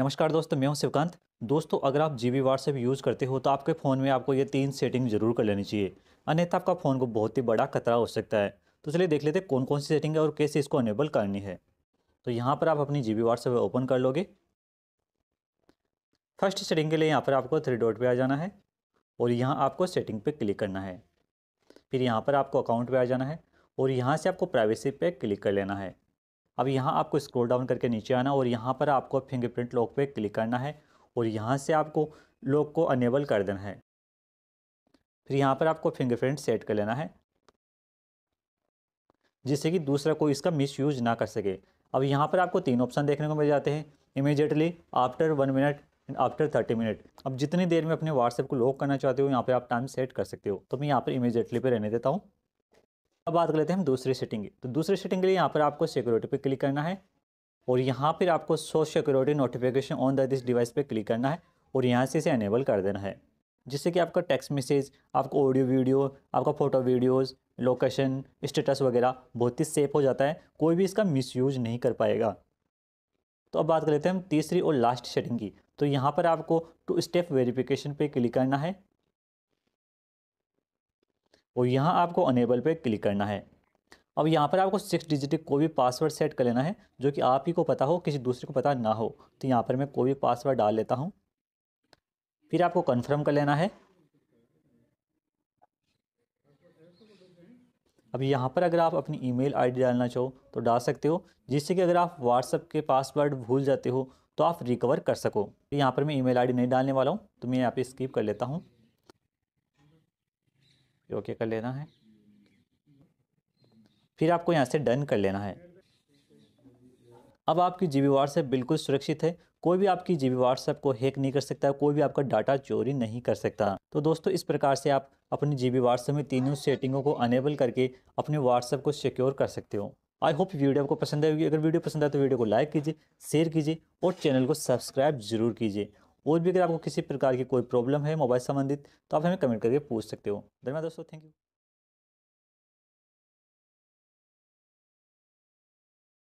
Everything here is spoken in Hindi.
नमस्कार दोस्तों मैं हूं शिवकांत दोस्तों अगर आप जी बी व्हाट्सएप यूज़ करते हो तो आपके फ़ोन में आपको ये तीन सेटिंग ज़रूर कर लेनी चाहिए अन्यथा आपका फ़ोन को बहुत ही बड़ा खतरा हो सकता है तो चलिए देख लेते हैं कौन कौन सी सेटिंग है और कैसे इसको अनेबल करनी है तो यहाँ पर आप अपनी जी बी व्हाट्सएप ओपन कर लोगे फर्स्ट सेटिंग के लिए यहाँ पर आपको थ्री डॉट पर आ जाना है और यहाँ आपको सेटिंग पर क्लिक करना है फिर यहाँ पर आपको अकाउंट पर आ जाना है और यहाँ से आपको प्राइवेसी पर क्लिक कर लेना है अब यहाँ आपको स्क्रॉल डाउन करके नीचे आना और यहाँ पर आपको फिंगरप्रिंट लॉक पे क्लिक करना है और यहाँ से आपको लॉक को अनेबल कर देना है फिर यहाँ पर आपको फिंगरप्रिंट सेट कर लेना है जिससे कि दूसरा कोई इसका मिस यूज ना कर सके अब यहाँ पर आपको तीन ऑप्शन देखने को मिल जाते हैं immediately after one minute and after thirty minute अब जितनी देर में अपने व्हाट्सएप को लॉक करना चाहते हो यहाँ पर आप टाइम सेट कर सकते हो तो मैं यहाँ पर इमीजिएटली पर रहने देता हूँ अब बात कर लेते हैं हम दूसरी सेटिंग की तो दूसरी सेटिंग के लिए यहाँ पर आपको सिक्योरिटी पे क्लिक करना है और यहाँ पर आपको so security notification on the this device पे क्लिक करना है और यहाँ से इसे एनेबल कर देना है जिससे कि आपका टेक्स्ट मैसेज आपको ऑडियो वीडियो आपका फ़ोटो वीडियोस लोकेशन स्टेटस वगैरह बहुत ही सेफ हो जाता है कोई भी इसका मिसयूज नहीं कर पाएगा तो अब बात कर लेते हैं हम तीसरी और लास्ट सेटिंग की तो यहाँ पर आपको टू स्टेप वेरिफिकेशन पे क्लिक करना है और यहाँ आपको अनेबल पर क्लिक करना है अब यहाँ पर आपको सिक्स डिजिट कोई भी पासवर्ड सेट कर लेना है जो कि आप ही को पता हो किसी दूसरे को पता ना हो तो यहाँ पर मैं कोई भी पासवर्ड डाल लेता हूँ फिर आपको कन्फर्म कर लेना है अब यहाँ पर अगर आप अपनी ईमेल आईडी डालना चाहो तो डाल सकते हो जिससे कि अगर आप व्हाट्सअप के पासवर्ड भूल जाते हो तो आप रिकवर कर सको तो यहाँ पर मैं ईमेल आईडी नहीं डालने वाला हूँ तो मैं यहाँ पे स्किप कर लेता हूँ जो ओके कर लेना है फिर आपको यहाँ से डन कर लेना है अब आपकी जी बी व्हाट्सएप बिल्कुल सुरक्षित है कोई भी आपकी जी बी व्हाट्सएप को हैक नहीं कर सकता कोई भी आपका डाटा चोरी नहीं कर सकता तो दोस्तों इस प्रकार से आप अपनी जी बी व्हाट्सएप में तीनों सेटिंगों को अनेबल करके अपने व्हाट्सएप को सिक्योर कर सकते हो आई होप वीडियो आपको पसंद आएगी अगर वीडियो पसंद आए तो वीडियो को लाइक कीजिए शेयर कीजिए और चैनल को सब्सक्राइब जरूर कीजिए और भी अगर आपको किसी प्रकार की कोई प्रॉब्लम है मोबाइल संबंधित तो आप हमें कमेंट करके पूछ सकते हो धन्यवाद दोस्तों थैंक यू